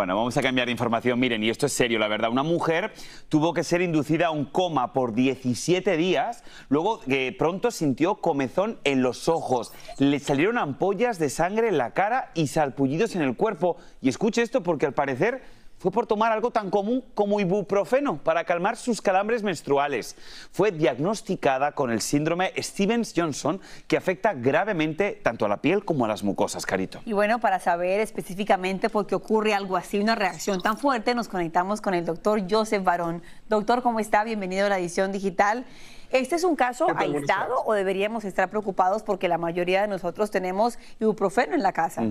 Bueno, vamos a cambiar de información. Miren, y esto es serio, la verdad. Una mujer tuvo que ser inducida a un coma por 17 días. Luego, que pronto sintió comezón en los ojos. Le salieron ampollas de sangre en la cara y salpullidos en el cuerpo. Y escuche esto porque al parecer fue por tomar algo tan común como ibuprofeno para calmar sus calambres menstruales. Fue diagnosticada con el síndrome Stevens-Johnson que afecta gravemente tanto a la piel como a las mucosas, Carito. Y bueno, para saber específicamente por qué ocurre algo así, una reacción tan fuerte, nos conectamos con el doctor Joseph Barón. Doctor, ¿cómo está? Bienvenido a la edición digital. ¿Este es un caso aislado o deberíamos estar preocupados porque la mayoría de nosotros tenemos ibuprofeno en la casa?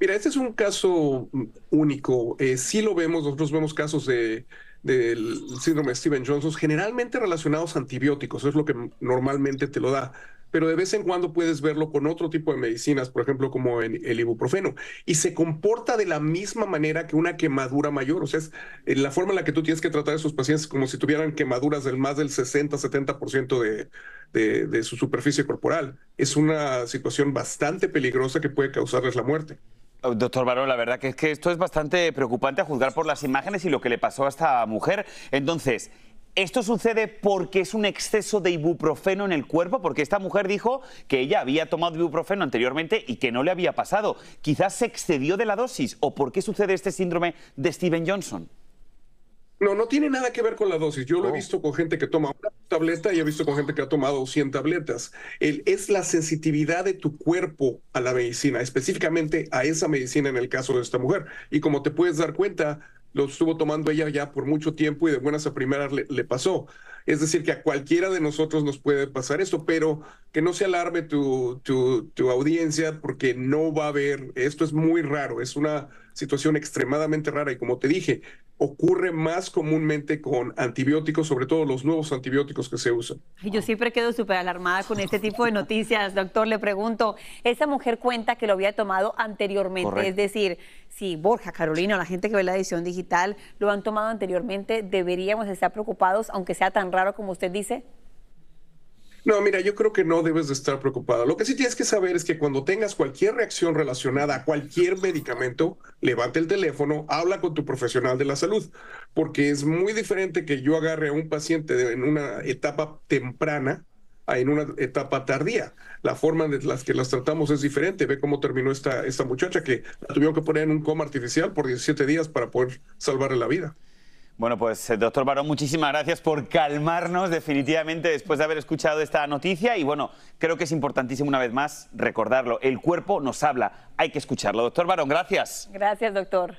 Mira, este es un caso único. Eh, sí lo vemos, nosotros vemos casos de del síndrome de Steven Johnson, generalmente relacionados a antibióticos, es lo que normalmente te lo da, pero de vez en cuando puedes verlo con otro tipo de medicinas, por ejemplo, como el, ibuprofeno, y se comporta de la misma manera que una quemadura mayor, o sea, es eh, la forma en la que tú tienes que tratar a esos pacientes como si tuvieran quemaduras del más del 60-70% de, de su superficie corporal. Es una situación bastante peligrosa que puede causarles la muerte. Oh, doctor Barón, la verdad que es que esto es bastante preocupante a juzgar por las imágenes y lo que le pasó a esta mujer. Entonces, ¿esto sucede porque es un exceso de ibuprofeno en el cuerpo? Porque esta mujer dijo que ella había tomado ibuprofeno anteriormente y que no le había pasado. Quizás se excedió de la dosis. ¿O por qué sucede este síndrome de Steven Johnson? No, no tiene nada que ver con la dosis. Yo lo he oh. visto con gente que toma una tableta y he visto con gente que ha tomado 100 tabletas. es la sensitividad de tu cuerpo a la medicina, específicamente a esa medicina en el caso de esta mujer. Y como te puedes dar cuenta, lo estuvo tomando ella ya por mucho tiempo y de buenas a primeras le, pasó. Es decir, que a cualquiera de nosotros nos puede pasar esto, pero que no se alarme tu, tu, tu audiencia porque no va a haber, esto es muy raro, es una situación extremadamente rara y como te dije, ocurre más comúnmente con antibióticos, sobre todo los nuevos antibióticos que se usan. Yo siempre quedo súper alarmada con este tipo de noticias, doctor. Le pregunto, esa mujer cuenta que lo había tomado anteriormente, es decir, si Borja, Carolina, la gente que ve la edición digital lo han tomado anteriormente, ¿deberíamos estar preocupados, aunque sea tan raro como usted dice? No, mira, yo creo que no debes de estar preocupada. Lo que sí tienes que saber es que cuando tengas cualquier reacción relacionada a cualquier medicamento, levante el teléfono, habla con tu profesional de la salud, porque es muy diferente que yo agarre a un paciente en una etapa temprana a en una etapa tardía. La forma en la que las tratamos es diferente. Ve cómo terminó esta, esta muchacha que la tuvieron que poner en un coma artificial por 17 días para poder salvarle la vida. Bueno, pues eh, doctor Barón, muchísimas gracias por calmarnos definitivamente después de haber escuchado esta noticia y bueno, creo que es importantísimo una vez más recordarlo, el cuerpo nos habla, hay que escucharlo. Doctor Barón, gracias. Gracias, doctor.